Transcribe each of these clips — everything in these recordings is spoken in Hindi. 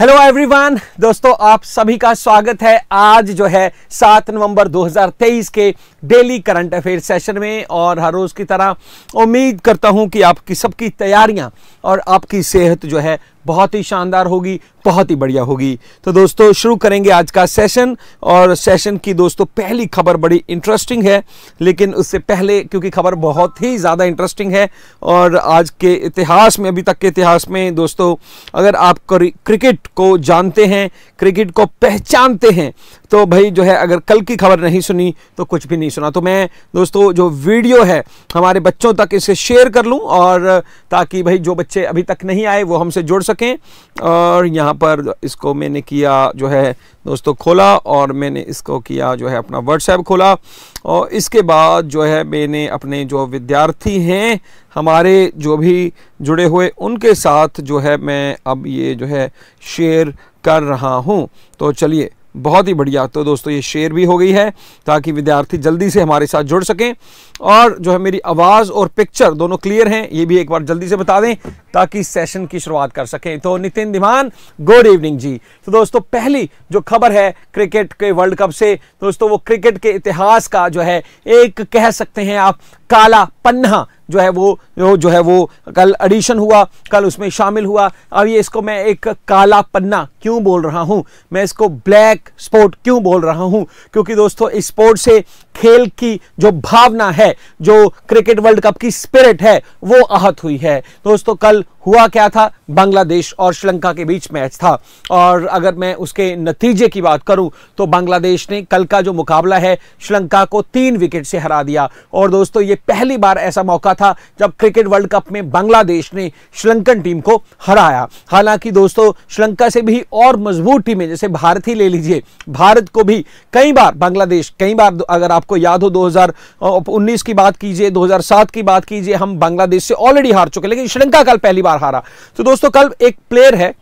हेलो एवरीवन दोस्तों आप सभी का स्वागत है आज जो है सात नवंबर 2023 के डेली करंट अफेयर सेशन में और हर रोज़ की तरह उम्मीद करता हूँ कि आपकी सबकी तैयारियाँ और आपकी सेहत जो है बहुत ही शानदार होगी बहुत ही बढ़िया होगी तो दोस्तों शुरू करेंगे आज का सेशन और सेशन की दोस्तों पहली खबर बड़ी इंटरेस्टिंग है लेकिन उससे पहले क्योंकि खबर बहुत ही ज़्यादा इंटरेस्टिंग है और आज के इतिहास में अभी तक के इतिहास में दोस्तों अगर आप क्रिकेट को जानते हैं क्रिकेट को पहचानते हैं तो भाई जो है अगर कल की खबर नहीं सुनी तो कुछ भी नहीं सुना तो मैं दोस्तों जो वीडियो है हमारे बच्चों तक इसे शेयर कर लूँ और ताकि भाई जो बच्चे अभी तक नहीं आए वो हमसे जुड़ सकें और यहाँ पर इसको मैंने किया जो है दोस्तों खोला और मैंने इसको किया जो है अपना व्हाट्सएप खोला और इसके बाद जो है मैंने अपने जो विद्यार्थी हैं हमारे जो भी जुड़े हुए उनके साथ जो है मैं अब ये जो है शेयर कर रहा हूँ तो चलिए बहुत ही बढ़िया तो दोस्तों ये शेयर भी हो गई है ताकि विद्यार्थी जल्दी से हमारे साथ जुड़ सकें और जो है मेरी आवाज़ और पिक्चर दोनों क्लियर हैं ये भी एक बार जल्दी से बता दें ताकि सेशन की शुरुआत कर सकें तो नितिन धीमान गुड इवनिंग जी तो दोस्तों पहली जो खबर है क्रिकेट के वर्ल्ड कप से दोस्तों वो क्रिकेट के इतिहास का जो है एक कह सकते हैं आप काला पन्ना जो है वो जो है वो कल एडिशन हुआ कल उसमें शामिल हुआ अब ये इसको मैं एक काला पन्ना क्यों बोल रहा हूँ मैं इसको ब्लैक स्पोर्ट क्यों बोल रहा हूँ क्योंकि दोस्तों स्पोर्ट से खेल की जो भावना है जो क्रिकेट वर्ल्ड कप की स्पिरिट है वो आहत हुई है दोस्तों कल हुआ क्या था बांग्लादेश और श्रीलंका के बीच मैच था और अगर मैं उसके नतीजे की बात करूं तो बांग्लादेश ने कल का जो मुकाबला है श्रीलंका को तीन विकेट से हरा दिया और दोस्तों ये पहली बार ऐसा मौका था जब क्रिकेट वर्ल्ड कप में बांग्लादेश ने श्रीलंकन टीम को हराया हालांकि दोस्तों श्रीलंका से भी और मजबूत टीमें जैसे भारत ही ले लीजिए भारत को भी कई बार बांग्लादेश कई बार अगर आपको याद हो दो की बात कीजिए दो की बात कीजिए हम बांग्लादेश से ऑलरेडी हार चुके लेकिन श्रीलंका कल पहली बार हारा तो दोस्तों कल एक प्लेयर है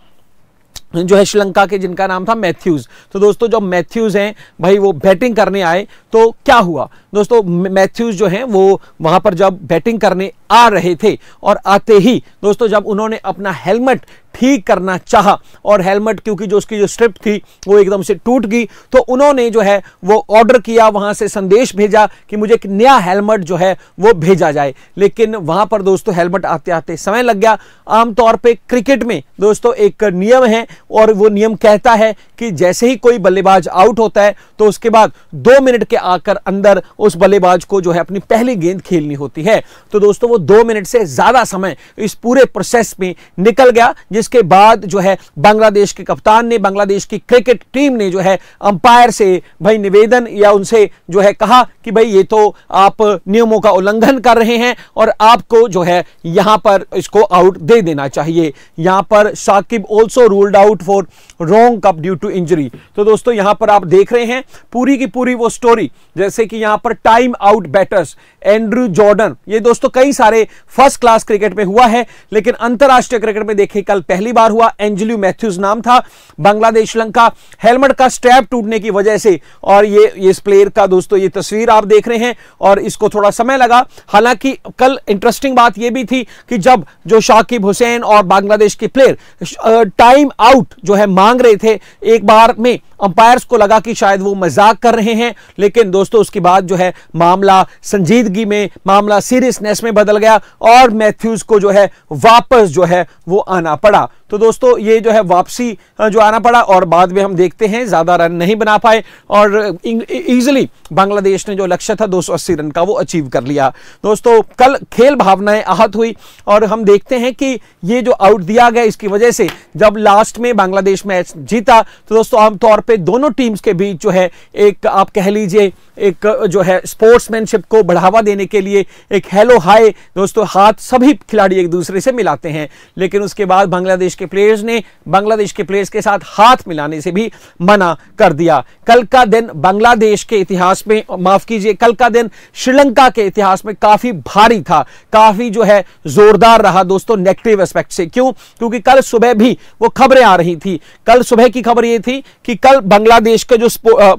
जो है श्रीलंका के जिनका नाम था मैथ्यूज तो दोस्तों जो मैथ्यूज हैं भाई वो बैटिंग करने आए तो क्या हुआ दोस्तों मैथ्यूज जो हैं वो वहां पर जब बैटिंग करने आ रहे थे और आते ही दोस्तों जब उन्होंने अपना हेलमेट ठीक करना चाहा और हेलमेट क्योंकि जो उसकी जो स्ट्रिप थी वो एकदम से टूट गई तो उन्होंने जो है वो ऑर्डर किया वहां से संदेश भेजा कि मुझे एक नया हेलमेट जो है वो भेजा जाए लेकिन वहां पर दोस्तों हेलमेट आते आते समय लग गया आमतौर पर क्रिकेट में दोस्तों एक नियम है और वो नियम कहता है कि जैसे ही कोई बल्लेबाज आउट होता है तो उसके बाद दो मिनट के आकर अंदर उस बल्लेबाज को जो है अपनी पहली गेंद खेलनी होती है तो दोस्तों वो दो मिनट से ज़्यादा समय इस पूरे प्रोसेस में निकल गया जिस इसके बाद जो है बांग्लादेश के कप्तान ने बांग्लादेश की क्रिकेट टीम ने जो है अंपायर से भाई निवेदन या उनसे जो है कहा कि भाई ये तो आप नियमों का उल्लंघन कर रहे हैं और आपको जो है यहां पर इसको आउट दे देना चाहिए यहां पर Shakib also ruled out for wrong cup due to injury तो दोस्तों यहां पर आप देख रहे हैं पूरी की पूरी वो स्टोरी जैसे कि यहां पर time out batters Andrew Jordan ये दोस्तों कई सारे फर्स्ट क्लास क्रिकेट में हुआ है लेकिन अंतर्राष्ट्रीय क्रिकेट में देखे कल पहली बार हुआ एंजलू मैथ्यूज नाम था बांग्लादेश श्रीलंका हेलमेट का स्ट्रैप टूटने की वजह से और ये इस प्लेयर का दोस्तों ये तस्वीर आप देख रहे हैं और इसको थोड़ा समय लगा हालांकि कल इंटरेस्टिंग बात यह भी थी कि जब जो शाकिब हुसैन और बांग्लादेश के प्लेयर टाइम आउट जो है मांग रहे थे एक बार में अंपायर्स को लगा कि शायद वो मजाक कर रहे हैं लेकिन दोस्तों उसके बाद जो है मामला संजीदगी में मामला सीरियसनेस में बदल गया और मैथ्यूज को जो है वापस जो है वो आना पड़ा तो दोस्तों ये जो है वापसी जो आना पड़ा और बाद में हम देखते हैं ज़्यादा रन नहीं बना पाए और ईजिली बांग्लादेश ने जो लक्ष्य था 280 रन का वो अचीव कर लिया दोस्तों कल खेल भावनाएं आहत हुई और हम देखते हैं कि ये जो आउट दिया गया इसकी वजह से जब लास्ट में बांग्लादेश मैच जीता तो दोस्तों आमतौर पर दोनों टीम्स के बीच जो है एक आप कह लीजिए एक जो है स्पोर्ट्समैनशिप को बढ़ावा देने के लिए एक हेलो हाय दोस्तों हाथ सभी खिलाड़ी एक दूसरे से मिलाते हैं लेकिन उसके बाद बांग्लादेश बांग्लादेश के प्लेयर्स ने बांग्लादेश के प्लेयर्स के साथ हाथ मिलाने से भी मना कर दिया कल का दिन बांग्लादेश के इतिहास में माफ कीजिए कल का दिन श्रीलंका के इतिहास में काफी भारी था काफी जो है जोरदार रहा दोस्तों नेगेटिव एस्पेक्ट से क्यों क्योंकि कल सुबह भी वो खबरें आ रही थी कल सुबह की खबर ये थी कि कल बांग्लादेश के जो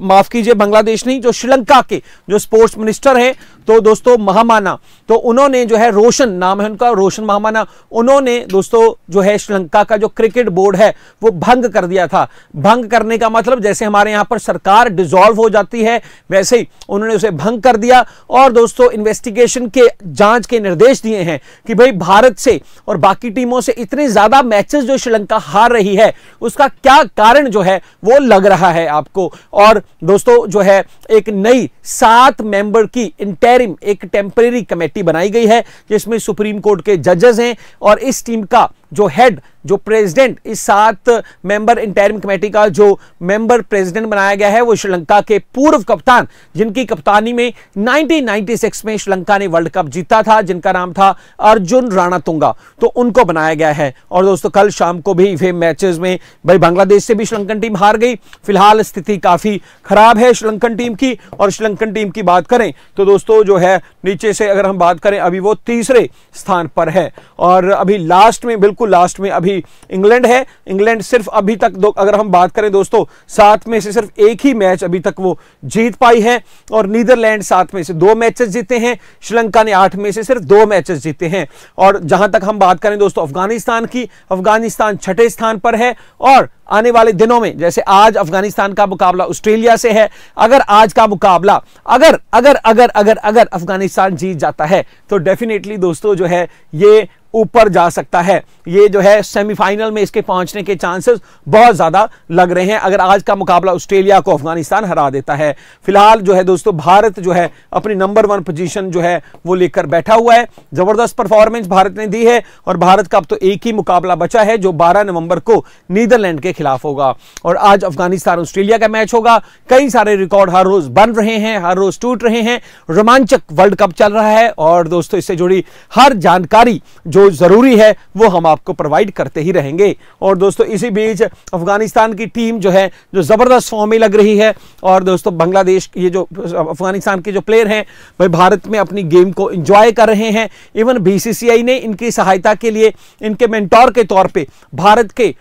माफ कीजिए बांग्लादेश नहीं जो श्रीलंका के जो स्पोर्ट्स मिनिस्टर हैं तो दोस्तों महामाना तो उन्होंने जो है रोशन नाम है उनका रोशन महामाना उन्होंने दोस्तों जो है श्रीलंका का जो क्रिकेट बोर्ड है वो भंग कर दिया था भंग करने का मतलब जैसे हमारे यहां पर सरकार डिजॉल्व हो जाती है वैसे ही उन्होंने उसे भंग कर दिया और दोस्तों इन्वेस्टिगेशन के जांच के निर्देश दिए हैं कि भाई भारत से और बाकी टीमों से इतने ज्यादा मैचेस जो श्रीलंका हार रही है उसका क्या कारण जो है वो लग रहा है आपको और दोस्तों जो है एक नई सात मेंबर की इंटेरिम एक टेम्परेरी कमेटी बनाई गई है जिसमें सुप्रीम कोर्ट के जजेस हैं और इस टीम का जो हेड जो प्रेसिडेंट इस सात मेंबर इंटरम कमेटी का जो मेंबर प्रेसिडेंट बनाया गया है वो श्रीलंका के पूर्व कप्तान जिनकी कप्तानी में 1996 में श्रीलंका ने वर्ल्ड कप जीता था जिनका नाम था अर्जुन राणा तुंगा तो उनको बनाया गया है और दोस्तों कल शाम को भी वे मैचेस में भाई बांग्लादेश से भी श्रीलंकन टीम हार गई फिलहाल स्थिति काफ़ी खराब है श्रीलंकन टीम की और श्रीलंकन टीम की बात करें तो दोस्तों जो है नीचे से अगर हम बात करें अभी वो तीसरे स्थान पर है और अभी लास्ट में बिल्कुल बिल्कुल लास्ट में अभी इंग्लैंड है इंग्लैंड सिर्फ अभी तक दो अगर हम बात करें दोस्तों सात में से सिर्फ एक ही मैच अभी तक वो जीत पाई है और नीदरलैंड सात में से दो मैचेस जीते हैं श्रीलंका ने आठ में से सिर्फ दो मैचेस जीते हैं और जहां तक हम बात करें दोस्तों अफगानिस्तान की अफगानिस्तान छठे स्थान पर है और आने वाले दिनों में जैसे आज अफगानिस्तान का मुकाबला ऑस्ट्रेलिया से है अगर आज का मुकाबला अगर अगर अगर अगर अगर अफगानिस्तान जीत जाता है तो डेफिनेटली दोस्तों जो है ये ऊपर जा सकता है ये जो है सेमीफाइनल में इसके पहुंचने के चांसेस बहुत ज़्यादा लग रहे हैं अगर आज का मुकाबला ऑस्ट्रेलिया को अफगानिस्तान हरा देता है फिलहाल जो है दोस्तों भारत जो है अपनी नंबर वन पोजीशन जो है वो लेकर बैठा हुआ है ज़बरदस्त परफॉर्मेंस भारत ने दी है और भारत का अब तो एक ही मुकाबला बचा है जो बारह नवंबर को नीदरलैंड के खिलाफ होगा और आज अफगानिस्तान ऑस्ट्रेलिया का मैच होगा कई सारे रिकॉर्ड हर रोज़ बन रहे हैं हर रोज़ टूट रहे हैं रोमांचक वर्ल्ड कप चल रहा है और दोस्तों इससे जुड़ी हर जानकारी जो जो ज़रूरी है वो हम आपको प्रोवाइड करते ही रहेंगे और दोस्तों इसी बीच अफगानिस्तान की टीम जो है जो ज़बरदस्त फॉर्म में लग रही है और दोस्तों बांग्लादेश ये जो अफगानिस्तान के जो प्लेयर हैं वह भारत में अपनी गेम को इंजॉय कर रहे हैं इवन बीसीसीआई ने इनकी सहायता के लिए इनके मेंटोर के तौर पर भारत के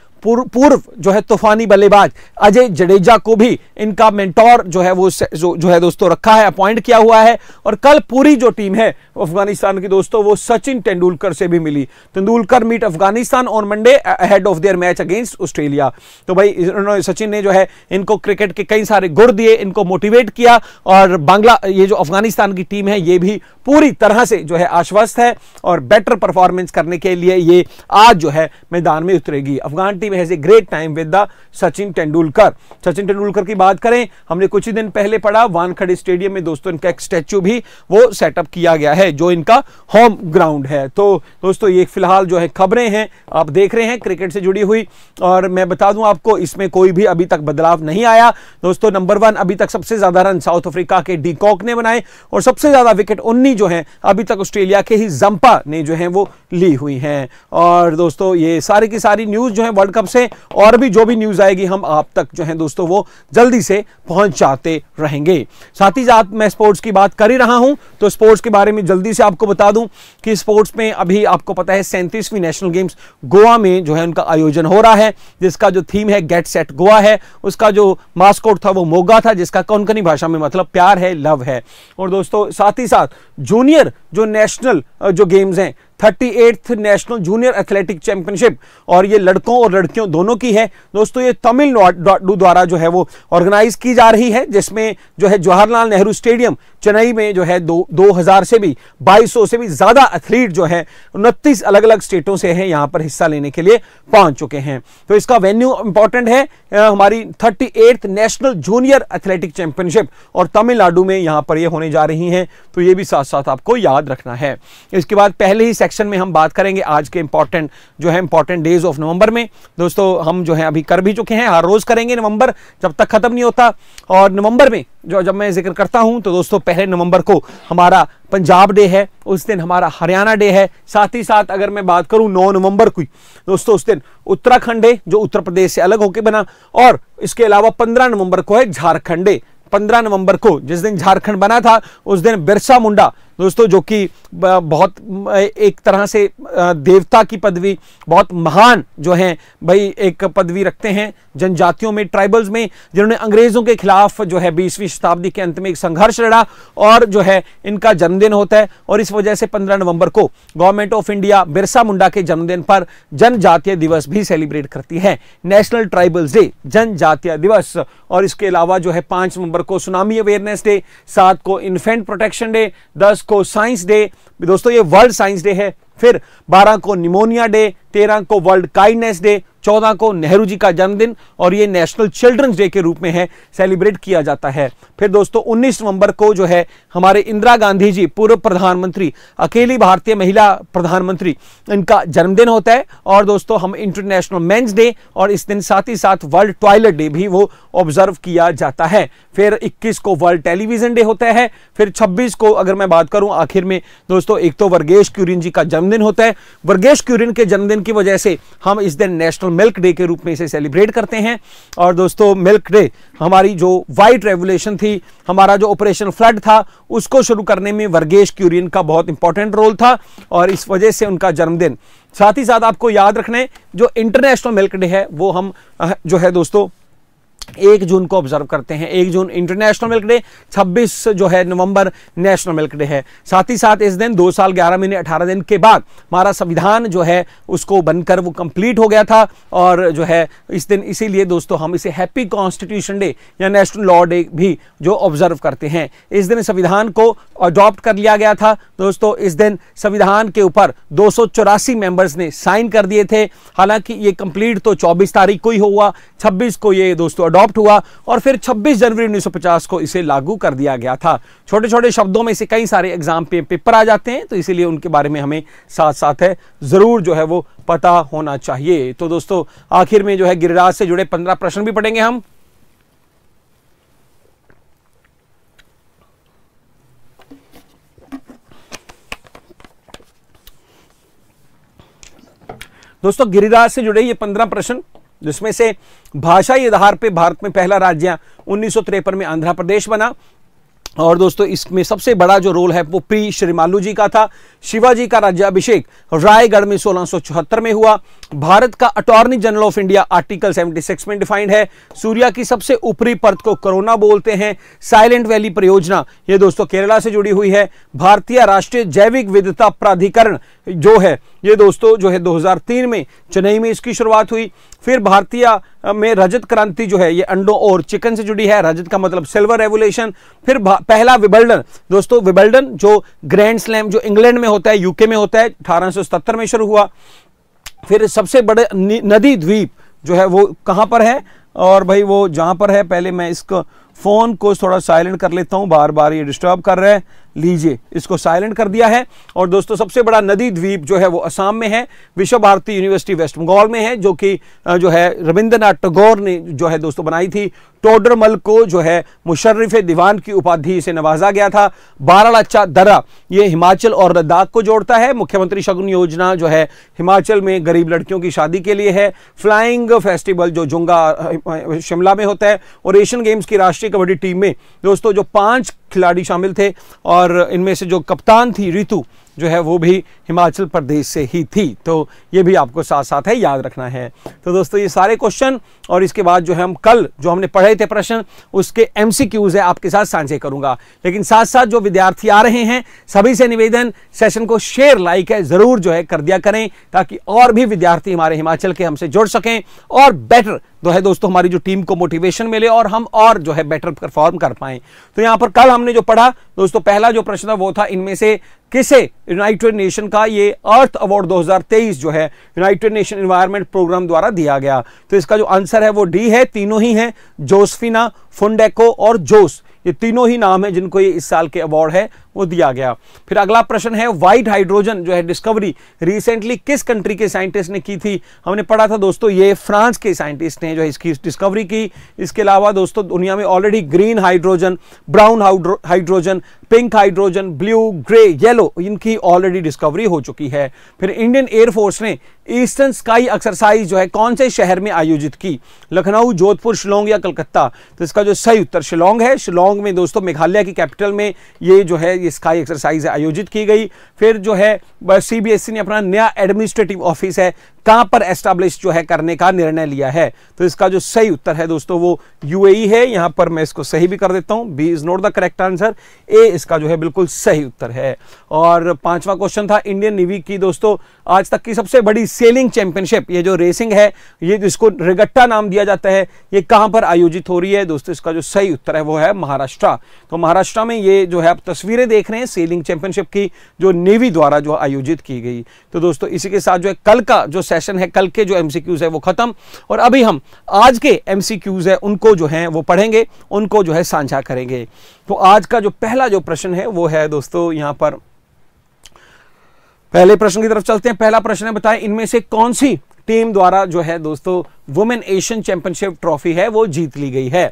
पूर्व जो है तूफानी बल्लेबाज अजय जडेजा को भी इनका मेंटोर जो है वो जो, जो है दोस्तों रखा है अपॉइंट किया हुआ है और कल पूरी जो टीम है अफगानिस्तान की दोस्तों वो सचिन तेंदुलकर से भी मिली Tendulkar meet Afghanistan on Monday ahead of their match against Australia तो भाई इन्होंने सचिन ने जो है इनको क्रिकेट के कई सारे गुर दिए इनको मोटिवेट किया और बांग्ला ये जो अफगानिस्तान की टीम है ये भी पूरी तरह से जो है आश्वस्त है और बेटर परफॉर्मेंस करने के लिए ये आज जो है मैदान में उतरेगी अफगान टीम में has a great time with the Sachin Tendulkar Sachin Tendulkar की बात करें हमने कुछ ही दिन पहले पढ़ा वानखड़े स्टेडियम में दोस्तों इनका एक स्टैचू भी वो सेटअप किया गया है जो इनका होम ग्राउंड है तो दोस्तों ये फिलहाल जो है खबरें हैं आप देख रहे हैं क्रिकेट से जुड़ी हुई और मैं बता दूं आपको इसमें कोई भी अभी तक बदलाव नहीं आया दोस्तों नंबर वन अभी तक सबसे ज्यादा रन साउथ अफ्रीका के डी कॉक ने बनाए और सबसे ज्यादा विकेट उन्नी जो है अभी तक ऑस्ट्रेलिया के ही जंपा ने जो है वो ली हुई है और दोस्तों ये सारी की सारी न्यूज जो है वर्ल्ड कब से और भी जो भी न्यूज़ आएगी हम आप तक जो है दोस्तों वो जल्दी से पहुंचाते रहेंगे साथ ही साथ मैं स्पोर्ट्स की बात कर ही रहा हूं तो स्पोर्ट्स के बारे में जल्दी से आपको बता दूं कि स्पोर्ट्स में अभी आपको पता है सैंतीसवीं नेशनल गेम्स गोवा में जो है उनका आयोजन हो रहा है जिसका जो थीम है गेट सेट गोवा है उसका जो मास्कोट था वो मोगा था जिसका कौनकनी भाषा में मतलब प्यार है लव है और दोस्तों साथ ही साथ जूनियर जो नेशनल जो गेम्स हैं thirty eighth national junior athletic championship और ये लड़कों और लड़कियों दोनों की है दोस्तों ये तमिलनाडु द्वारा जो है वो ऑर्गेनाइज की जा रही है जिसमें जो है जवाहरलाल नेहरू स्टेडियम चेन्नई में जो है दो हज़ार से भी बाईस सौ से भी ज़्यादा एथलीट जो है उनतीस अलग अलग स्टेटों से हैं यहाँ पर हिस्सा लेने के लिए पहुँच चुके हैं तो इसका वेन्यू इंपॉर्टेंट है हमारी thirty national junior athletic championship और तमिलनाडु में यहाँ पर ये होने जा रही हैं तो ये भी साथ साथ आपको याद रखना है इसके बाद पहले ही सेक्शन में हम बात करेंगे आज के इंपॉर्टेंट जो है इंपॉर्टेंट डेज ऑफ नवंबर में दोस्तों हम जो है अभी कर भी चुके हैं हर रोज़ करेंगे नवंबर जब तक ख़त्म नहीं होता और नवंबर में जो जब मैं जिक्र करता हूं तो दोस्तों पहले नवंबर को हमारा पंजाब डे है उस दिन हमारा हरियाणा डे है साथ ही साथ अगर मैं बात करूं नौ नवंबर की दोस्तों उस दिन उत्तराखंड डे जो उत्तर प्रदेश से अलग होकर बना और इसके अलावा पंद्रह नवंबर को है झारखंड डे पंद्रह नवंबर को जिस दिन झारखंड बना था उस दिन बिरसा मुंडा दोस्तों जो कि बहुत एक तरह से देवता की पदवी बहुत महान जो हैं भाई एक पदवी रखते हैं जनजातियों में ट्राइबल्स में जिन्होंने अंग्रेज़ों के खिलाफ जो है बीसवीं शताब्दी के अंत में एक संघर्ष लड़ा और जो है इनका जन्मदिन होता है और इस वजह से पंद्रह नवंबर को government of India Birsa Munda के जन्मदिन पर जनजातीय दिवस भी सेलिब्रेट करती है नेशनल ट्राइबल्स डे जनजातीय दिवस और इसके अलावा जो है पाँच नवंबर को सुनामी अवेयरनेस डे सात को इन्फेंट प्रोटेक्शन डे दस को साइंस डे दोस्तों ये वर्ल्ड साइंस डे है फिर 12 को निमोनिया डे 13 को वर्ल्ड काइंडनेस डे 14 को नेहरू जी का जन्मदिन और ये नेशनल चिल्ड्रंस डे के रूप में है सेलिब्रेट किया जाता है फिर दोस्तों 19 नवंबर को जो है हमारे इंदिरा गांधी जी पूर्व प्रधानमंत्री अकेली भारतीय महिला प्रधानमंत्री इनका जन्मदिन होता है और दोस्तों हम इंटरनेशनल मेन्स डे और इस दिन साथ ही साथ वर्ल्ड टॉयलेट डे भी वो ऑब्जर्व किया जाता है फिर इक्कीस को वर्ल्ड टेलीविजन डे होता है फिर छब्बीस को अगर मैं बात करूं आखिर में दोस्तों एक तो वर्गेश क्यूरिन जी का जन्म जन्मदिन होता है वर्गेश क्यूरिन के जन्मदिन की वजह से हम इस दिन नेशनल मिल्क डे के रूप में इसे सेलिब्रेट करते हैं और दोस्तों मिल्क डे हमारी जो वाइट रेवोल्यूशन थी हमारा जो ऑपरेशन फ्लड था उसको शुरू करने में वर्गेश क्यूरिन का बहुत इंपॉर्टेंट रोल था और इस वजह से उनका जन्मदिन साथ ही साथ आपको याद रखना है जो इंटरनेशनल मिल्क डे है वो हम जो है दोस्तों एक जून को ऑब्जर्व करते हैं एक जून इंटरनेशनल मिल्क डे 26 जो है नवंबर नेशनल मिल्क डे है साथ ही साथ इस दिन दो साल ग्यारह महीने अठारह दिन के बाद हमारा संविधान जो है उसको बनकर वो कंप्लीट हो गया था और जो है इस दिन इसीलिए दोस्तों हम इसे हैप्पी कॉन्स्टिट्यूशन डे या नेशनल लॉ डे भी जो ऑब्जर्व करते हैं इस दिन संविधान को अडॉप्ट कर लिया गया था दोस्तों इस दिन संविधान के ऊपर दो मेंबर्स ने साइन कर दिए थे हालांकि ये कंप्लीट तो चौबीस तारीख को ही हुआ छब्बीस को ये दोस्तों अडॉप्ट हुआ और फिर 26 जनवरी 1950 को इसे लागू कर दिया गया था छोटे छोटे शब्दों में इसे कई सारे एग्जाम पे पेपर आ जाते हैं तो इसीलिए उनके बारे में हमें साथ साथ है ज़रूर जो है वो पता होना चाहिए तो दोस्तों आखिर में जो है गिरिराज से जुड़े पंद्रह प्रश्न भी पढ़ेंगे हम दोस्तों गिरिराज से जुड़े ये पंद्रह प्रश्न जिसमें से भाषाई आधार पर भारत में पहला राज्य उन्नीस में आंध्र प्रदेश बना और दोस्तों इसमें सबसे बड़ा जो रोल है वो प्री श्रीमालू जी का था शिवाजी का राज्याभिषेक रायगढ़ में सोलह में हुआ भारत का attorney general of India article 76 में डिफाइंड है सूर्या की सबसे ऊपरी परत को कोरोना बोलते हैं साइलेंट वैली परियोजना ये दोस्तों केरला से जुड़ी हुई है भारतीय राष्ट्रीय जैविक विविधता प्राधिकरण जो है ये दोस्तों जो है 2003 में चेन्नई में इसकी शुरुआत हुई फिर भारतीय में रजत क्रांति जो है ये अंडों और चिकन से जुड़ी है रजत का मतलब सिल्वर रेवोल्यूशन फिर पहला विबल्डन दोस्तों विबल्डन जो ग्रैंड स्लैम जो इंग्लैंड में हो होता है यूके में होता है अठारह में शुरू हुआ फिर सबसे बड़े नदी द्वीप जो है वो कहाँ पर है और भाई वो जहाँ पर है पहले मैं इसको फ़ोन को थोड़ा साइलेंट कर लेता हूँ बार बार ये डिस्टर्ब कर रहे हैं लीजिए इसको साइलेंट कर दिया है और दोस्तों सबसे बड़ा नदी द्वीप जो है वो असम में है विश्व भारती यूनिवर्सिटी वेस्ट बंगाल में है जो कि जो है रविंद्रनाथ टगोर ने जो है दोस्तों बनाई थी टोडरमल को जो है मुशर्रफ दीवान की उपाधि से नवाजा गया था बारालाचा दर्रा ये हिमाचल और लद्दाख को जोड़ता है मुख्यमंत्री शगुन योजना जो है हिमाचल में गरीब लड़कियों की शादी के लिए है फ्लाइंग फेस्टिवल जो जुंगा शिमला में होता है और एशियन गेम्स की राष्ट्रीय कबड्डी टीम में दोस्तों जो पांच खिलाड़ी शामिल थे और इनमें से जो कप्तान थी रितु जो है वो भी हिमाचल प्रदेश से ही थी तो ये भी आपको साथ साथ है याद रखना है तो दोस्तों ये सारे क्वेश्चन और इसके बाद जो है हम कल जो हमने पढ़े थे प्रश्न उसके एम है आपके साथ साझे करूंगा लेकिन साथ साथ जो विद्यार्थी आ रहे हैं सभी से निवेदन सेशन को शेयर लाइक है ज़रूर जो है कर दिया करें ताकि और भी विद्यार्थी हमारे हिमाचल के हमसे जुड़ सकें और बेटर जो तो है दोस्तों हमारी जो टीम को मोटिवेशन मिले और हम और जो है बेटर परफॉर्म कर पाए तो यहां पर कल हमने जो पढ़ा दोस्तों पहला जो प्रश्न था वो था इनमें से किसे यूनाइटेड नेशन का ये अर्थ अवार्ड 2023 जो है यूनाइटेड नेशन एनवायरनमेंट प्रोग्राम द्वारा दिया गया तो इसका जो आंसर है वो डी है तीनों ही हैं जोसफिना फुंडेको और जोस ये तीनों ही नाम है जिनको ये इस साल के अवार्ड है वो दिया गया फिर अगला प्रश्न है व्हाइट हाइड्रोजन जो है डिस्कवरी रिसेंटली किस कंट्री के साइंटिस्ट ने की थी हमने पढ़ा था दोस्तों ये फ्रांस के साइंटिस्ट ने जो है इसकी डिस्कवरी की इसके अलावा दोस्तों दुनिया में already green hydrogen brown hydrogen pink hydrogen blue grey yellow इनकी ऑलरेडी डिस्कवरी हो चुकी है फिर इंडियन एयरफोर्स ने ईस्टर्न स्काई एक्सरसाइज जो है कौन से शहर में आयोजित की लखनऊ जोधपुर शिलोंग या कलकत्ता तो इसका जो सही उत्तर शिलोंग है शिलोंग में दोस्तों मेघालय की कैपिटल में ये जो है ये स्काई एक्सरसाइज आयोजित की गई फिर जो है सी ने अपना नया एडमिनिस्ट्रेटिव ऑफिस है कहां पर एस्टाब्लिश जो है करने का निर्णय लिया है तो इसका जो सही उत्तर है दोस्तों वो यूएई है यहां पर मैं इसको सही भी कर देता हूं B is not the correct answer A इसका जो है बिल्कुल सही उत्तर है और पांचवा क्वेश्चन था इंडियन नेवी की दोस्तों आज तक की सबसे बड़ी सेलिंग चैंपियनशिप ये जो रेसिंग है ये जिसको रिगट्टा नाम दिया जाता है ये कहां पर आयोजित हो रही है दोस्तों इसका जो सही उत्तर है वो है महाराष्ट्र तो महाराष्ट्र में ये जो है आप तस्वीरें देख रहे हैं सेलिंग चैंपियनशिप की जो नेवी द्वारा जो आयोजित की गई तो दोस्तों इसी के साथ जो है कल का जो सेशन है कल के जो एम है वो खत्म और अभी हम आज के एम है उनको जो है वो पढ़ेंगे उनको जो है साझा करेंगे तो आज का जो पहला जो प्रश्न है वो है दोस्तों यहाँ पर पहले प्रश्न की तरफ चलते हैं पहला प्रश्न है बताएं इनमें से कौन सी टीम द्वारा जो है दोस्तों वुमेन एशियन चैंपियनशिप ट्रॉफी है वो जीत ली गई है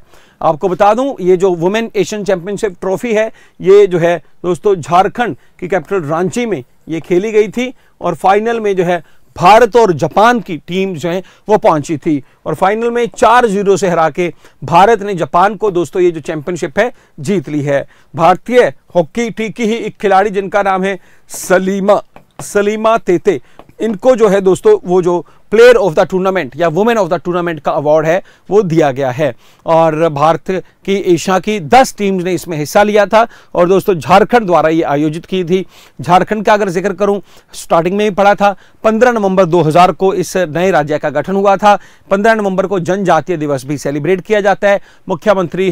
आपको बता दूं ये जो वुमेन एशियन चैंपियनशिप ट्रॉफी है ये जो है दोस्तों झारखंड की कैपिटल रांची में ये खेली गई थी और फाइनल में जो है भारत और जापान की टीम जो है वो पहुंची थी और फाइनल में चार जीरो से हरा के भारत ने जापान को दोस्तों ये जो चैंपियनशिप है जीत ली है भारतीय हॉकी टी की ही एक खिलाड़ी जिनका नाम है सलीमा सलीमा तेते इनको जो है दोस्तों वो जो प्लेयर ऑफ द टूर्नामेंट या वुमेन ऑफ द टूर्नामेंट का अवार्ड है वो दिया गया है और भारत की एशिया की 10 टीम्स ने इसमें हिस्सा लिया था और दोस्तों झारखंड द्वारा ये आयोजित की थी झारखंड का अगर जिक्र करूं स्टार्टिंग में ही पढ़ा था 15 नवंबर 2000 को इस नए राज्य का गठन हुआ था 15 नवंबर को जनजातीय दिवस भी सेलिब्रेट किया जाता है मुख्यमंत्री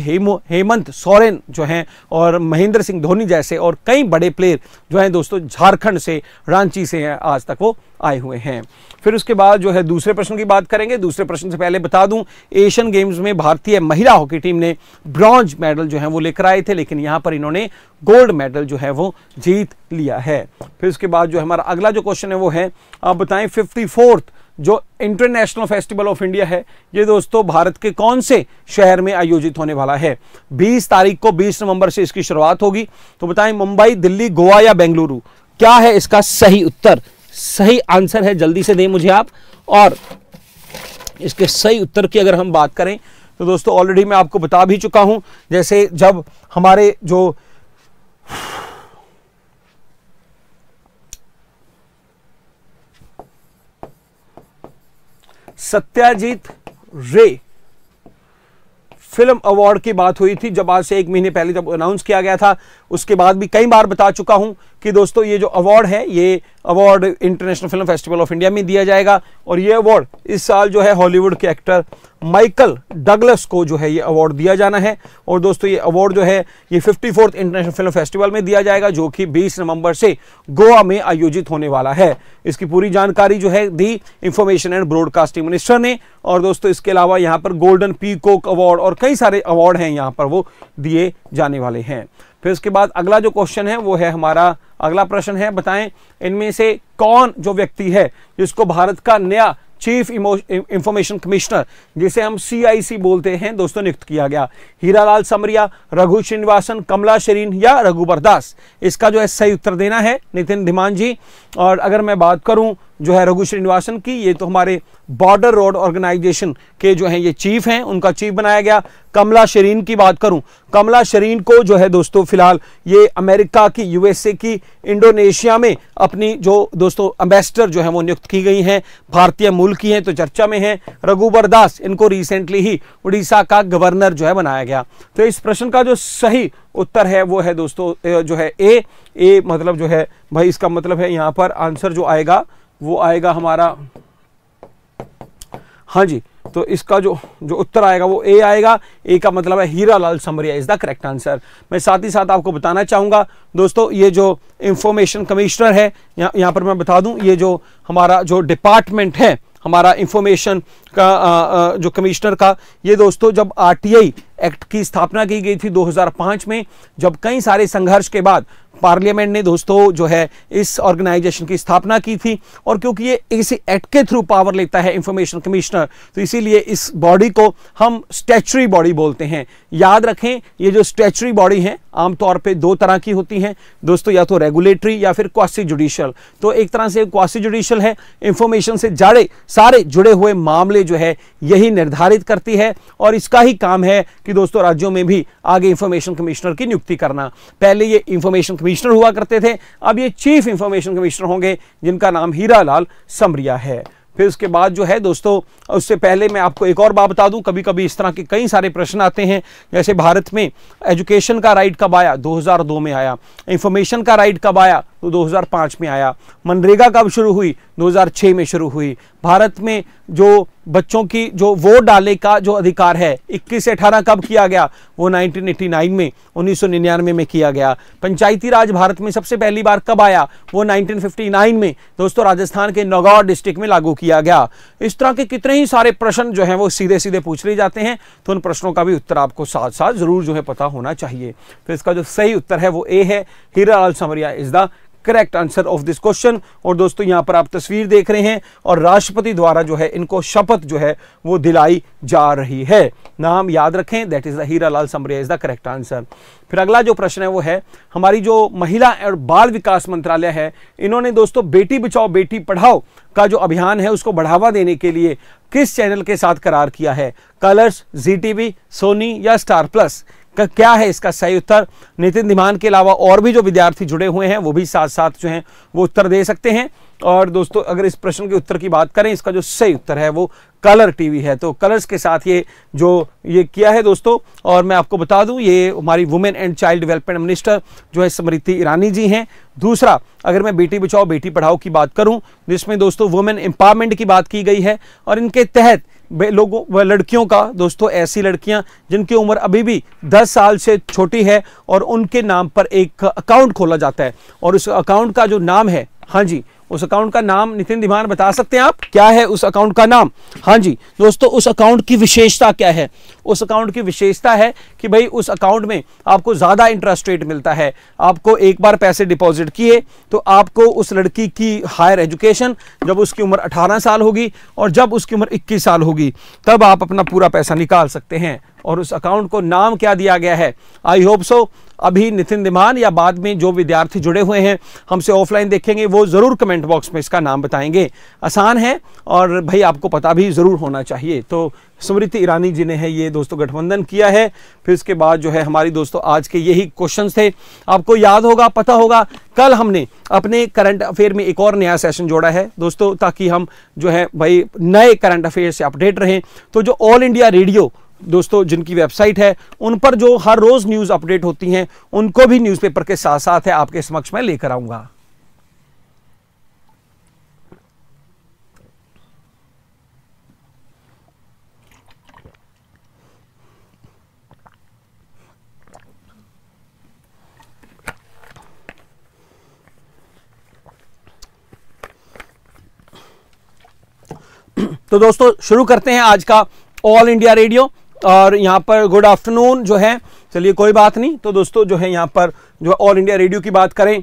हेमंत सोरेन जो हैं और महेंद्र सिंह धोनी जैसे और कई बड़े प्लेयर जो हैं दोस्तों झारखंड से रांची से आज तक वो आए हुए हैं फिर उसके बाद जो है दूसरे प्रश्न की बात करेंगे दूसरे प्रश्न से पहले बता दूं एशियन गेम्स में भारतीय महिला हॉकी टीम ने ब्रॉन्ज मेडल जो है वो लेकर आए थे लेकिन यहां पर इन्होंने गोल्ड मेडल जो है वो जीत लिया है फिर उसके बाद जो हमारा अगला जो क्वेश्चन है वो है आप बताएं फिफ्टी जो इंटरनेशनल फेस्टिवल ऑफ इंडिया है ये दोस्तों भारत के कौन से शहर में आयोजित होने वाला है 20 तारीख को 20 नवंबर से इसकी शुरुआत होगी तो बताएं मुंबई दिल्ली गोवा या बेंगलुरु क्या है इसका सही उत्तर सही आंसर है जल्दी से दें मुझे आप और इसके सही उत्तर की अगर हम बात करें तो दोस्तों ऑलरेडी मैं आपको बता भी चुका हूं जैसे जब हमारे जो सत्याजीत रे फिल्म अवार्ड की बात हुई थी जब आज से एक महीने पहले जब अनाउंस किया गया था उसके बाद भी कई बार बता चुका हूं कि दोस्तों ये जो अवार्ड है ये award international film festival of India में दिया जाएगा और ये अवार्ड इस साल जो है हॉलीवुड के एक्टर माइकल डगलस को जो है ये अवार्ड दिया जाना है और दोस्तों ये अवार्ड जो है ये फिफ्टी इंटरनेशनल फिल्म फेस्टिवल में दिया जाएगा जो कि 20 नवंबर से गोवा में आयोजित होने वाला है इसकी पूरी जानकारी जो है दी इंफॉर्मेशन एंड ब्रॉडकास्टिंग मिनिस्टर ने और दोस्तों इसके अलावा यहाँ पर गोल्डन पी अवार्ड और कई सारे अवार्ड हैं यहाँ पर वो दिए जाने वाले हैं फिर उसके बाद अगला जो क्वेश्चन है वो है हमारा अगला प्रश्न है बताएं इनमें से कौन जो व्यक्ति है जिसको भारत का नया चीफ इंफॉर्मेशन कमिश्नर जिसे हम सीआईसी बोलते हैं दोस्तों नियुक्त किया गया हीरालाल समरिया रघु श्रीनिवासन कमला शरीन या रघुबर दास इसका जो है सही उत्तर देना है नितिन धीमान जी और अगर मैं बात करूं जो है रघु श्रीनिवासन की ये तो हमारे बॉर्डर रोड ऑर्गेनाइजेशन के जो हैं ये चीफ हैं उनका चीफ बनाया गया कमला शरीन की बात करूं कमला शरीन को जो है दोस्तों फिलहाल ये अमेरिका की यूएसए की इंडोनेशिया में अपनी जो दोस्तों अम्बेसडर जो है वो नियुक्त की गई हैं भारतीय मूल की हैं तो चर्चा में हैं रघुबर दास इनको रिसेंटली ही उड़ीसा का गवर्नर जो है बनाया गया तो इस प्रश्न का जो सही उत्तर है वो है दोस्तों जो है ए ए मतलब जो है भाई इसका मतलब है यहाँ पर आंसर जो आएगा वो आएगा हमारा हाँ जी तो इसका जो जो उत्तर आएगा वो ए आएगा ए का मतलब है Hira Lal Samariya is the correct answer मैं साथ ही साथ आपको बताना चाहूँगा दोस्तों ये जो इंफॉर्मेशन कमिश्नर है यहाँ यहाँ पर मैं बता दूँ ये जो हमारा जो डिपार्टमेंट है हमारा इंफॉर्मेशन का आ, जो कमिश्नर का ये दोस्तों जब आरटीआई एक्ट की स्थापना की गई थी 2005 में जब कई सारे संघर्ष के बाद पार्लियामेंट ने दोस्तों जो है इस ऑर्गेनाइजेशन की स्थापना की थी और क्योंकि ये इसी एक्ट के थ्रू पावर लेता है इंफॉर्मेशन कमिश्नर तो इसीलिए इस बॉडी को हम स्टैचुरी बॉडी बोलते हैं याद रखें ये जो स्टैचुरी बॉडी हैं आमतौर पे दो तरह की होती हैं दोस्तों या तो रेगुलेटरी या फिर क्वासी जुडिशल तो एक तरह से क्वासी जुडिशल है इंफॉर्मेशन से जाड़े सारे जुड़े हुए मामले जो है यही निर्धारित करती है और इसका ही काम है कि दोस्तों राज्यों में भी आगे इंफॉर्मेशन कमिश्नर की नियुक्ति करना पहले ये इंफॉर्मेशन कमिश्नर हुआ करते थे अब ये चीफ इंफॉर्मेशन कमिश्नर होंगे जिनका नाम हीरा लाल समरिया है फिर उसके बाद जो है दोस्तों उससे पहले मैं आपको एक और बात बता दूं कभी कभी इस तरह के कई सारे प्रश्न आते हैं जैसे भारत में एजुकेशन का राइट कब आया 2002 में आया इंफॉर्मेशन का राइट कब आया तो 2005 में आया मनरेगा कब शुरू हुई 2006 में शुरू हुई भारत में जो बच्चों की जो वोट डालने का जो अधिकार है 21 से 18 कब किया गया वो 1989 में 1999 में किया गया पंचायती राज भारत में सबसे पहली बार कब आया वो 1959 में दोस्तों राजस्थान के नगौर डिस्ट्रिक्ट में लागू किया गया इस तरह के कितने ही सारे प्रश्न जो हैं वो सीधे सीधे पूछ लिए जाते हैं तो उन प्रश्नों का भी उत्तर आपको साथ साथ ज़रूर जो है पता होना चाहिए तो इसका जो सही उत्तर है वो ए है Hira Lal Samariya is the correct answer of this question और दोस्तों यहां पर आप तस्वीर देख रहे हैं और राष्ट्रपति द्वारा जो है इनको शपथ जो है वो दिलाई जा रही है नाम याद रखें that is the Hira Lal Samariya is the correct answer फिर अगला जो प्रश्न है वो है हमारी जो महिला और बाल विकास मंत्रालय है इन्होंने दोस्तों बेटी बचाओ बेटी पढ़ाओ का जो अभियान है उसको बढ़ावा देने के लिए किस चैनल के साथ करार किया है कलर्स जी टीवी सोनी या स्टार प्लस का क्या है इसका सही उत्तर नितिन धीमान के अलावा और भी जो विद्यार्थी जुड़े हुए हैं वो भी साथ साथ जो हैं वो उत्तर दे सकते हैं और दोस्तों अगर इस प्रश्न के उत्तर की बात करें इसका जो सही उत्तर है वो कलर टीवी है तो कलर्स के साथ ये जो ये किया है दोस्तों और मैं आपको बता दूं ये हमारी women and child development minister जो है स्मृति ईरानी जी हैं दूसरा अगर मैं बेटी बचाओ बेटी पढ़ाओ की बात करूं जिसमें दोस्तों वुमेन एम्पावरमेंट की बात की गई है और इनके तहत लोगों व लड़कियों का दोस्तों ऐसी लड़कियां जिनकी उम्र अभी भी 10 साल से छोटी है और उनके नाम पर एक अकाउंट खोला जाता है और उस अकाउंट का जो नाम है हाँ जी उस अकाउंट का नाम नितिन दीवान बता सकते हैं आप क्या है उस अकाउंट का नाम हाँ जी दोस्तों उस अकाउंट की विशेषता क्या है उस अकाउंट की विशेषता है कि भाई उस अकाउंट में आपको ज़्यादा इंटरेस्ट रेट मिलता है आपको एक बार पैसे डिपॉजिट किए तो आपको उस लड़की की हायर एजुकेशन जब उसकी उम्र अठारह साल होगी और जब उसकी उम्र इक्कीस साल होगी तब आप अपना पूरा पैसा निकाल सकते हैं और उस अकाउंट को नाम क्या दिया गया है आई होप सो अभी नितिन दिमान या बाद में जो विद्यार्थी जुड़े हुए हैं हमसे ऑफलाइन देखेंगे वो ज़रूर कमेंट बॉक्स में इसका नाम बताएंगे आसान है और भाई आपको पता भी ज़रूर होना चाहिए तो स्मृति ईरानी जी ने है ये दोस्तों गठबंधन किया है फिर उसके बाद जो है हमारी दोस्तों आज के यही क्वेश्चन थे आपको याद होगा पता होगा कल हमने अपने करंट अफेयर में एक और नया सेशन जोड़ा है दोस्तों ताकि हम जो है भाई नए करंट अफेयर से अपडेट रहें तो जो ऑल इंडिया रेडियो दोस्तों जिनकी वेबसाइट है उन पर जो हर रोज़ न्यूज़ अपडेट होती हैं उनको भी न्यूज़पेपर के साथ साथ है आपके समक्ष में लेकर आऊंगा तो दोस्तों शुरू करते हैं आज का ऑल इंडिया रेडियो और यहाँ पर गुड आफ्टरनून जो है चलिए कोई बात नहीं तो दोस्तों जो है यहाँ पर जो ऑल इंडिया रेडियो की बात करें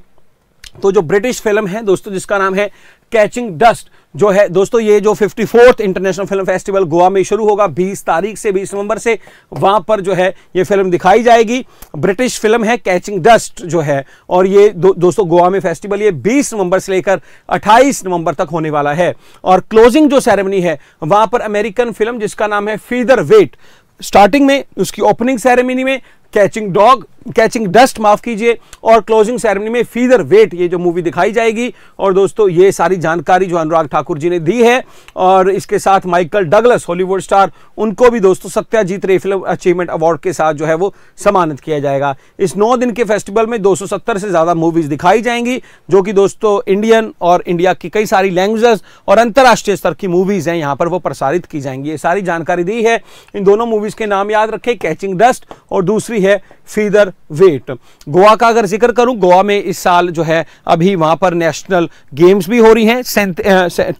तो जो ब्रिटिश फिल्म है दोस्तों जिसका नाम है कैचिंग डस्ट जो है दोस्तों ये जो fifty fourth international film festival Goa में शुरू होगा 20 तारीख से 20 नवंबर से वहां पर जो है ये फिल्म दिखाई जाएगी ब्रिटिश फिल्म है कैचिंग डस्ट जो है और ये दो, दोस्तों गोवा में फेस्टिवल ये 20 नवंबर से लेकर 28 नवंबर तक होने वाला है और क्लोजिंग जो सेरेमनी है वहां पर अमेरिकन फिल्म जिसका नाम है फीदर वेट स्टार्टिंग में उसकी ओपनिंग सेरेमनी में कैचिंग डॉग कैचिंग डस्ट माफ कीजिए और क्लोजिंग सेरेमनी में फीदर वेट ये जो मूवी दिखाई जाएगी और दोस्तों ये सारी जानकारी जो अनुराग ठाकुर जी ने दी है और इसके साथ माइकल डगलस हॉलीवुड स्टार उनको भी दोस्तों सत्याजीत रे फिल्म अचीवमेंट अवार्ड के साथ जो है वो सम्मानित किया जाएगा इस नौ दिन के फेस्टिवल में दो से ज़्यादा मूवीज़ दिखाई जाएंगी जो कि दोस्तों इंडियन और इंडिया की कई सारी लैंग्वेजेस और अंतर्राष्ट्रीय स्तर की मूवीज़ हैं यहाँ पर वो प्रसारित की जाएंगी ये सारी जानकारी दी है इन दोनों मूवीज़ के नाम याद रखें कैचिंग डस्ट और दूसरी है फीदर वेट गोवा का अगर जिक्र करूं गोवा में इस साल जो है अभी वहां पर नेशनल गेम्स भी हो रही हैं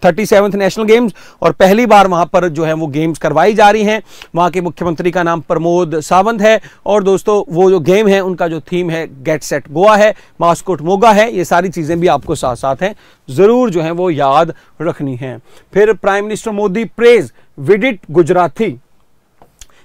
थर्टी सेवन्थ नेशनल गेम्स और पहली बार वहां पर जो है वो गेम्स करवाई जा रही हैं वहां के मुख्यमंत्री का नाम प्रमोद सावंत है और दोस्तों वो जो गेम है उनका जो थीम है गेट सेट गोवा है मास्कोट मोगा है ये सारी चीज़ें भी आपको साथ साथ हैं ज़रूर जो है वो याद रखनी है फिर prime minister Modi praise Vidit Gujrathi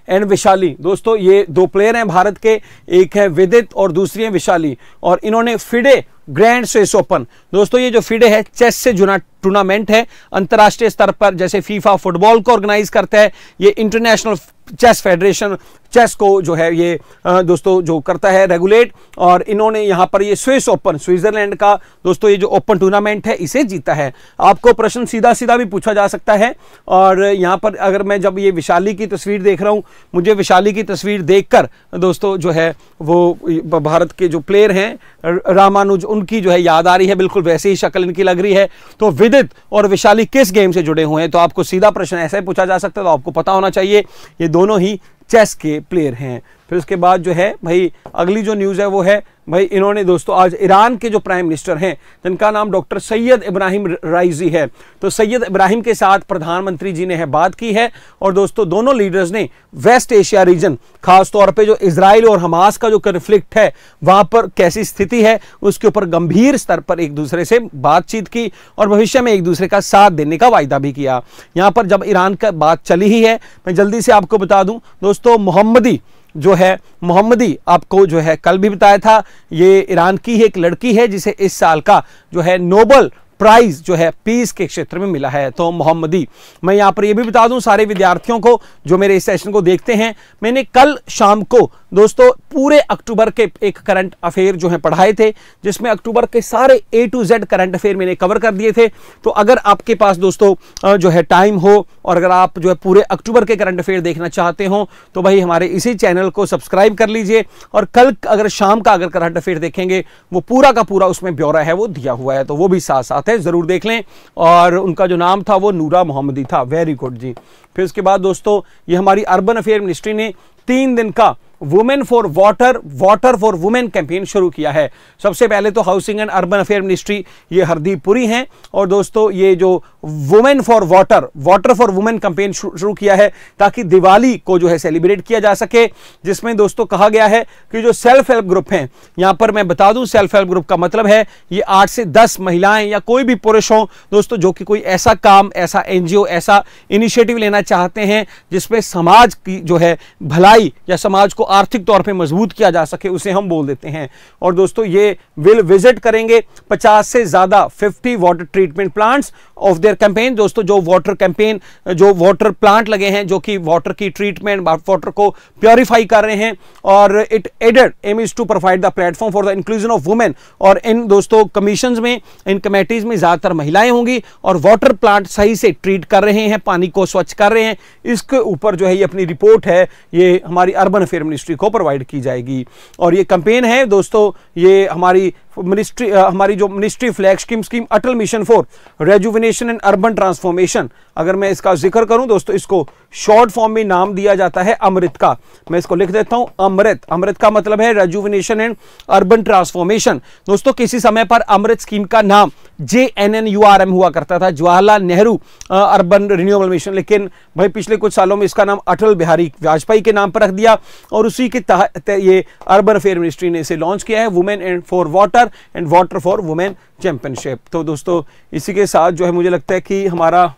and Vaishali दोस्तों ये दो प्लेयर हैं भारत के एक है विदित और दूसरी है विशाली और इन्होंने फिडे ग्रैंड स्विस ओपन दोस्तों ये जो फिडे है चेस से जुड़ा टूर्नामेंट है अंतर्राष्ट्रीय स्तर पर जैसे फीफा फुटबॉल को ऑर्गेनाइज करता है ये इंटरनेशनल चेस फेडरेशन चेस को जो है ये दोस्तों जो करता है रेगुलेट और इन्होंने यहाँ पर ये स्विस ओपन स्विट्जरलैंड का दोस्तों ये जो ओपन टूर्नामेंट है इसे जीता है आपको प्रश्न सीधा सीधा भी पूछा जा सकता है और यहाँ पर अगर मैं जब ये विशाली की तस्वीर देख रहा हूँ मुझे विशाली की तस्वीर देखकर दोस्तों जो है वो भारत के जो प्लेयर हैं रामानुज उनकी जो है याद आ रही है बिल्कुल वैसे ही शक्ल इनकी लग रही है तो विदित और विशाली किस गेम से जुड़े हुए हैं तो आपको सीधा प्रश्न ऐसा ही पूछा जा सकता है तो आपको पता होना चाहिए ये दोनों ही चेस के प्लेयर हैं फिर उसके बाद जो है भाई अगली जो न्यूज़ है वो है भाई इन्होंने दोस्तों आज ईरान के जो प्राइम मिनिस्टर हैं जिनका नाम डॉक्टर सैयद इब्राहिम राइजी है तो सैयद इब्राहिम के साथ प्रधानमंत्री जी ने है बात की है और दोस्तों दोनों लीडर्स ने वेस्ट एशिया रीजन ख़ास तौर पे जो इसराइल और हमास का जो कन्फ्लिक्ट है वहाँ पर कैसी स्थिति है उसके ऊपर गंभीर स्तर पर एक दूसरे से बातचीत की और भविष्य में एक दूसरे का साथ देने का वायदा भी किया यहाँ पर जब ईरान का बात चली ही है मैं जल्दी से आपको बता दूँ दोस्तों मोहम्मदी जो है मोहम्मदी आपको जो है कल भी बताया था ये ईरान की ही एक लड़की है जिसे इस साल का जो है नोबल प्राइज जो है पीस के क्षेत्र में मिला है तो मोहम्मदी मैं यहाँ पर ये भी बता दूँ सारे विद्यार्थियों को जो मेरे इस सेशन को देखते हैं मैंने कल शाम को दोस्तों पूरे अक्टूबर के एक करंट अफेयर जो है पढ़ाए थे जिसमें अक्टूबर के सारे A to Z current affair मैंने कवर कर दिए थे तो अगर आपके पास दोस्तों जो है टाइम हो और अगर आप जो है पूरे अक्टूबर के करंट अफेयर देखना चाहते हो तो भाई हमारे इसी चैनल को सब्सक्राइब कर लीजिए और कल अगर शाम का अगर करंट अफेयर देखेंगे वो पूरा का पूरा उसमें ब्यौरा है वो दिया हुआ है तो वो भी साथ साथ बात है ज़रूर देख लें और उनका जो नाम था वो नूरा मोहम्मदी था वेरी गुड जी फिर उसके बाद दोस्तों ये हमारी अर्बन अफेयर मिनिस्ट्री ने तीन दिन का women for water water for women campaign शुरू किया है सबसे पहले तो housing and urban affair ministry ये हरदीप पुरी हैं और दोस्तों ये जो women for water water for women campaign शुरू किया है ताकि दिवाली को जो है सेलिब्रेट किया जा सके जिसमें दोस्तों कहा गया है कि जो सेल्फ हेल्प ग्रुप हैं यहाँ पर मैं बता दूँ सेल्फ हेल्प ग्रुप का मतलब है ये आठ से दस महिलाएं या कोई भी पुरुष हों दोस्तों जो कि कोई ऐसा काम ऐसा एन ऐसा इनिशिएटिव लेना चाहते हैं जिसमें समाज की जो है भलाई या समाज को आर्थिक तौर पे मजबूत किया जा सके उसे हम बोल देते हैं और दोस्तों ये विल विजिट करेंगे 50 से ज़्यादा 50 water treatment plants of their campaign दोस्तों जो वाटर कैंपेन जो वाटर प्लांट लगे हैं जो कि वाटर की ट्रीटमेंट वाटर को प्योरीफाई कर रहे हैं और it added aim is to provide the platform for the inclusion of women और इन दोस्तों कमीशन में इन कमेटीज़ में ज़्यादातर महिलाएं होंगी और वाटर प्लांट सही से ट्रीट कर रहे हैं पानी को स्वच्छ कर रहे हैं इसके ऊपर जो है ये अपनी रिपोर्ट है ये हमारी अर्बन अफेयर मिनिस्ट्री को प्रोवाइड की जाएगी और ये कंपेन है दोस्तों ये हमारी मिनिस्ट्री हमारी जो ministry flag scheme scheme Atal mission for rejuvenation and urban transformation अगर मैं इसका जिक्र करूं दोस्तों इसको शॉर्ट फॉर्म में नाम दिया जाता है अमृत का मैं इसको लिख देता हूं अमृत अमृत का मतलब है रेजुविनेशन एंड अर्बन ट्रांसफॉर्मेशन दोस्तों किसी समय पर अमृत स्कीम का नाम J N N U R M हुआ करता था Jawaharlal Nehru urban renewable mission लेकिन भाई पिछले कुछ सालों में इसका नाम अटल बिहारी वाजपेयी के नाम पर रख दिया और उसी के तहत ये अर्बन अफेयर मिनिस्ट्री ने इसे लॉन्च किया है women and for water and water for women championship तो दोस्तों इसी के साथ जो है मुझे लगता है कि हमारा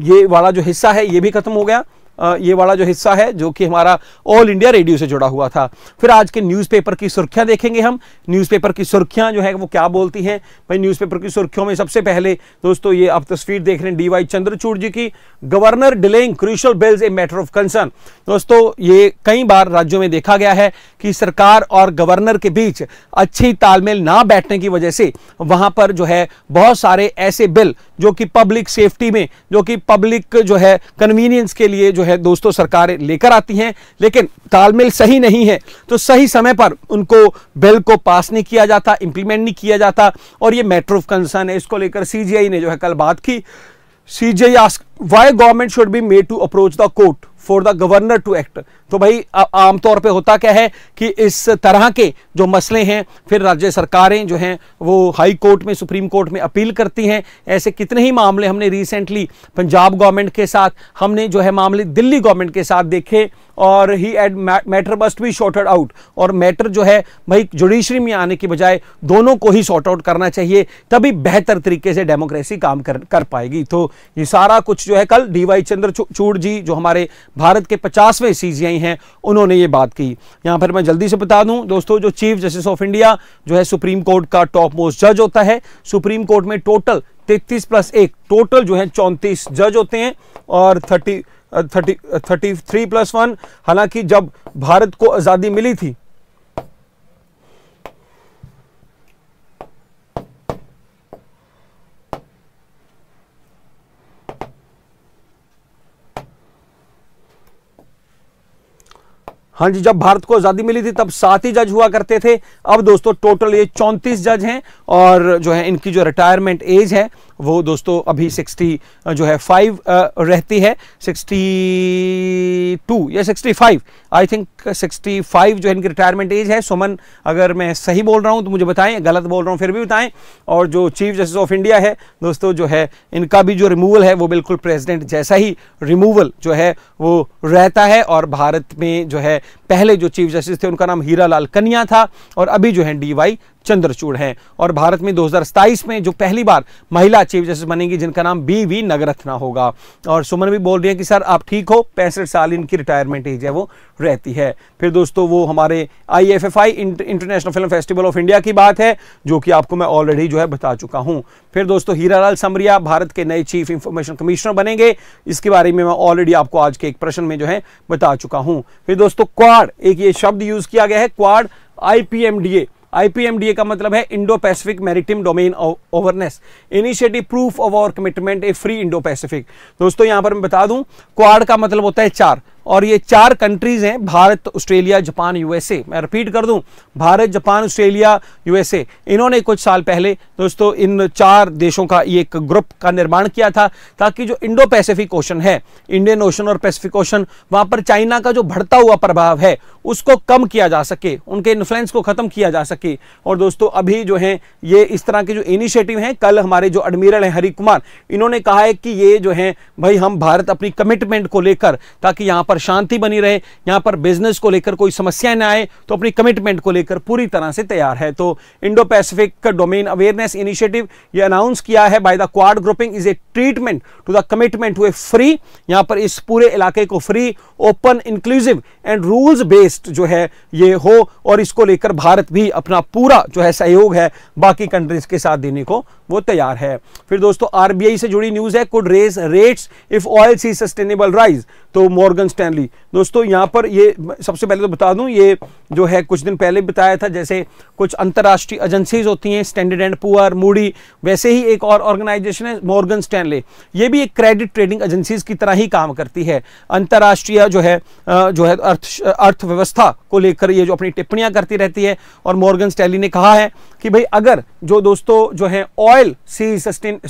ये वाला जो हिस्सा है ये भी खत्म हो गया ये वाला जो हिस्सा है जो कि हमारा ऑल इंडिया रेडियो से जुड़ा हुआ था फिर आज के न्यूज़पेपर की सुर्खियां देखेंगे हम न्यूज़पेपर की सुर्खियां जो है वो क्या बोलती हैं भाई न्यूज़पेपर की सुर्खियों में सबसे पहले दोस्तों ये आप तस्वीर देख रहे हैं डी वाई चंद्रचूड़ जी की governor delaying crucial bills a matter of concern दोस्तों ये कई बार राज्यों में देखा गया है कि सरकार और गवर्नर के बीच अच्छी तालमेल ना बैठने की वजह से वहां पर जो है बहुत सारे ऐसे बिल जो कि पब्लिक सेफ्टी में जो कि पब्लिक जो है कन्वीनियंस के लिए जो है है दोस्तों सरकारें लेकर आती हैं लेकिन तालमेल सही नहीं है तो सही समय पर उनको बिल को पास नहीं किया जाता इंप्लीमेंट नहीं किया जाता और ये मैटर ऑफ कंसर्न है इसको लेकर सीजीआई ने जो है कल बात की CJI ask why government should be made to approach the court for the governor to act तो भाई आमतौर पे होता क्या है कि इस तरह के जो मसले हैं फिर राज्य सरकारें जो हैं वो हाई कोर्ट में सुप्रीम कोर्ट में अपील करती हैं ऐसे कितने ही मामले हमने रिसेंटली पंजाब गवर्नमेंट के साथ हमने जो है मामले दिल्ली गवर्नमेंट के साथ देखे और ही एड matter must be sorted out और मैटर जो है भाई जुडिशरी में आने की बजाय दोनों को ही शॉर्ट आउट करना चाहिए तभी बेहतर तरीके से डेमोक्रेसी काम कर कर पाएगी तो ये सारा कुछ जो है कल डी वाई चंद्रचूड़ जी जो हमारे भारत के पचासवें सी हैं उन्होंने ये बात की यहाँ पर मैं जल्दी से बता दूँ दोस्तों जो चीफ जस्टिस ऑफ इंडिया जो है सुप्रीम कोर्ट का टॉप मोस्ट जज होता है सुप्रीम कोर्ट में टोटल तैतीस प्लस एक टोटल जो है चौंतीस जज होते हैं और thirty thirty thirty three plus one हालांकि जब भारत को आज़ादी मिली थी हाँ जी जब भारत को आज़ादी मिली थी तब सात ही जज हुआ करते थे अब दोस्तों टोटल ये चौंतीस जज हैं और जो है इनकी जो रिटायरमेंट एज है वो दोस्तों अभी 60 जो है फाइव रहती है 62 या 65 आई थिंक 65 जो है इनकी रिटायरमेंट एज है सुमन अगर मैं सही बोल रहा हूँ तो मुझे बताएं गलत बोल रहा हूँ फिर भी बताएं और जो चीफ जस्टिस ऑफ इंडिया है दोस्तों जो है इनका भी जो रिमूवल है वो बिल्कुल प्रेजिडेंट जैसा ही रिमूवल जो है वो रहता है और भारत में जो है पहले जो चीफ जस्टिस थे उनका नाम हीरा लाल कन्या था और अभी जो है डी वाई चंद्रचूड़ हैं और भारत में दो में जो पहली बार महिला चीफ जस्टिस बनेंगी जिनका नाम बी वी नगरत्ना होगा और सुमन भी बोल रही है कि सर आप ठीक हो पैंसठ साल इनकी रिटायरमेंट एज है वो रहती है फिर दोस्तों वो हमारे I F F I international film festival of India की बात है जो कि आपको मैं ऑलरेडी जो है बता चुका हूँ फिर दोस्तों हीरालाल समरिया भारत के नए चीफ इंफॉर्मेशन कमिश्नर बनेंगे इसके बारे में मैं ऑलरेडी आपको आज के एक प्रश्न में जो है बता चुका हूँ फिर दोस्तों क्वाड एक ये शब्द यूज किया गया है क्वाड ए आईपीएमडीए का मतलब है Indo Pacific maritime domain awareness initiative proof of our commitment a free Indo Pacific दोस्तों यहां पर मैं बता दूं क्वाड का मतलब होता है चार और ये चार कंट्रीज़ हैं भारत ऑस्ट्रेलिया जापान यूएसए मैं रिपीट कर दूं भारत जापान ऑस्ट्रेलिया यूएसए इन्होंने कुछ साल पहले दोस्तों इन चार देशों का ये एक ग्रुप का निर्माण किया था ताकि जो इंडो पैसिफिक ओशन है इंडियन ओशन और पैसिफिक ओशन वहां पर चाइना का जो बढ़ता हुआ प्रभाव है उसको कम किया जा सके उनके इन्फ्लुएंस को ख़त्म किया जा सके और दोस्तों अभी जो है ये इस तरह के जो इनिशिएटिव हैं कल हमारे जो एडमिरल हैं हरि कुमार इन्होंने कहा है कि ये जो है भाई हम भारत अपनी कमिटमेंट को लेकर ताकि यहाँ पर पर शांति बनी रहे यहां पर बिजनेस को लेकर कोई समस्या ना आए तो अपनी कमिटमेंट को लेकर पूरी तरह से तैयार है तो Indo Pacific domain awareness initiative ये अनाउंस किया है by the Quad grouping is a treatment to the commitment to a free यहां पर इस पूरे इलाके को free open inclusive and rules based जो है ये हो और इसको लेकर भारत भी अपना पूरा जो है सहयोग है बाकी कंट्रीज के साथ देने को वो तैयार है फिर दोस्तों आरबीआई से जुड़ी न्यूज है could raise rates if oil see sustainable rise तो मॉर्गन स्टैनली दोस्तों यहाँ पर ये सबसे पहले तो बता दूँ ये जो है कुछ दिन पहले बताया था जैसे कुछ अंतर्राष्ट्रीय एजेंसीज होती हैं स्टैंडर्ड एंड पुअर मूडी वैसे ही एक और ऑर्गेनाइजेशन है मॉर्गन स्टैनले ये भी एक क्रेडिट ट्रेडिंग एजेंसीज की तरह ही काम करती है अंतर्राष्ट्रीय जो है जो है अर्थ अर्थव्यवस्था को लेकर ये जो अपनी टिप्पणियाँ करती रहती है और मॉर्गन स्टैली ने कहा है कि भाई अगर जो दोस्तों जो है oil see sustain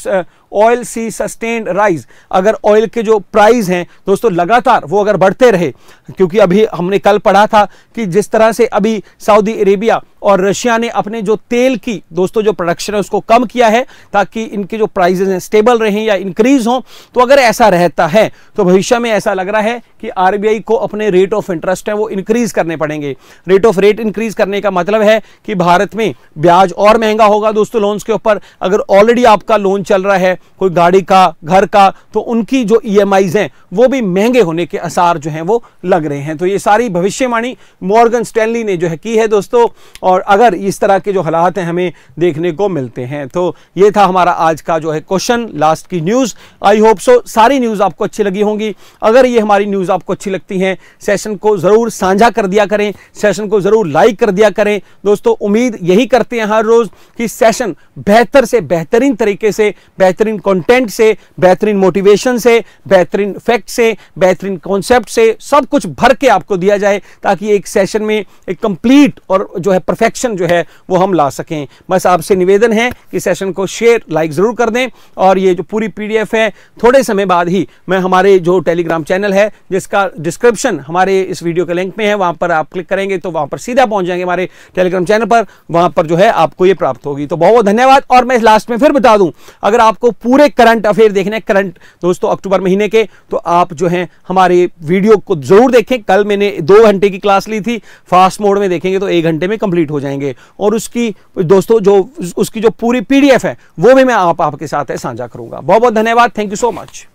oil see sustained rise अगर ऑयल के जो प्राइस हैं दोस्तों लगातार वो अगर बढ़ते रहे क्योंकि अभी हमने कल पढ़ा था कि जिस तरह से अभी सऊदी अरेबिया और रशिया ने अपने जो तेल की दोस्तों जो प्रोडक्शन है उसको कम किया है ताकि इनके जो प्राइजेस हैं स्टेबल रहें या इंक्रीज हों तो अगर ऐसा रहता है तो भविष्य में ऐसा लग रहा है कि आर को अपने रेट ऑफ इंटरेस्ट है वो इंक्रीज करने पड़ेंगे रेट ऑफ रेट इंक्रीज करने का मतलब है कि भारत में ब्याज और महंगा होगा दोस्तों लोन्स के ऊपर अगर ऑलरेडी आपका लोन चल रहा है कोई गाड़ी का घर का तो उनकी जो ई e हैं वो भी महंगे होने के आसार जो हैं वो लग रहे हैं तो ये सारी भविष्यवाणी मॉर्गन स्टैनली ने जो है की है दोस्तों और अगर इस तरह के जो हालात हैं हमें देखने को मिलते हैं तो ये था हमारा आज का जो है क्वेश्चन लास्ट की न्यूज़ आई होप सो सारी न्यूज़ आपको अच्छी लगी होंगी अगर ये हमारी न्यूज़ आपको अच्छी लगती हैं सेशन को ज़रूर साझा कर दिया करें सेशन को ज़रूर लाइक कर दिया करें दोस्तों उम्मीद यही करते हैं हर रोज़ कि सेशन बेहतर से बेहतरीन तरीके से बेहतरीन कंटेंट से बेहतरीन मोटिवेशन से बेहतरीन फैक्ट से बेहतरीन कॉन्सेप्ट से सब कुछ भर के आपको दिया जाए ताकि एक सेशन में एक कंप्लीट और जो है परफेक्शन जो है वो हम ला सकें बस आपसे निवेदन है कि सेशन को शेयर लाइक ज़रूर कर दें और ये जो पूरी पी है थोड़े समय बाद ही मैं हमारे जो टेलीग्राम चैनल है जिसका डिस्क्रिप्शन हमारे इस वीडियो के लिंक में है वहाँ पर आप क्लिक करेंगे तो वहाँ पर सीधा पहुँच जाएंगे हमारे टेलीग्राम चैनल पर वहाँ पर जो है आपको ये प्राप्त होगी तो बहुत बहुत धन्यवाद और मैं लास्ट में फिर बता दूँ अगर आपको पूरे करंट अफेयर देखने करंट दोस्तों अक्टूबर महीने के तो आप जो हैं हमारे वीडियो को जरूर देखें कल मैंने दो घंटे की क्लास ली थी फास्ट मोड में देखेंगे तो एक घंटे में कंप्लीट हो जाएंगे और उसकी दोस्तों जो उसकी जो पूरी पीडीएफ है वो भी मैं आप आपके साथ है साझा करूंगा बहुत बहुत धन्यवाद थैंक यू सो मच